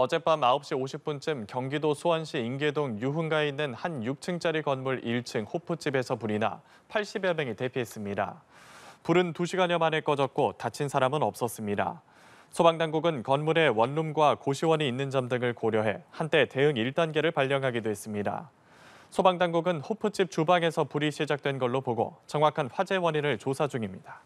어젯밤 9시 50분쯤 경기도 수원시 인계동 유흥가에 있는 한 6층짜리 건물 1층 호프집에서 불이 나 80여 명이 대피했습니다. 불은 2시간여 만에 꺼졌고 다친 사람은 없었습니다. 소방당국은 건물의 원룸과 고시원이 있는 점 등을 고려해 한때 대응 1단계를 발령하기도 했습니다. 소방당국은 호프집 주방에서 불이 시작된 걸로 보고 정확한 화재 원인을 조사 중입니다.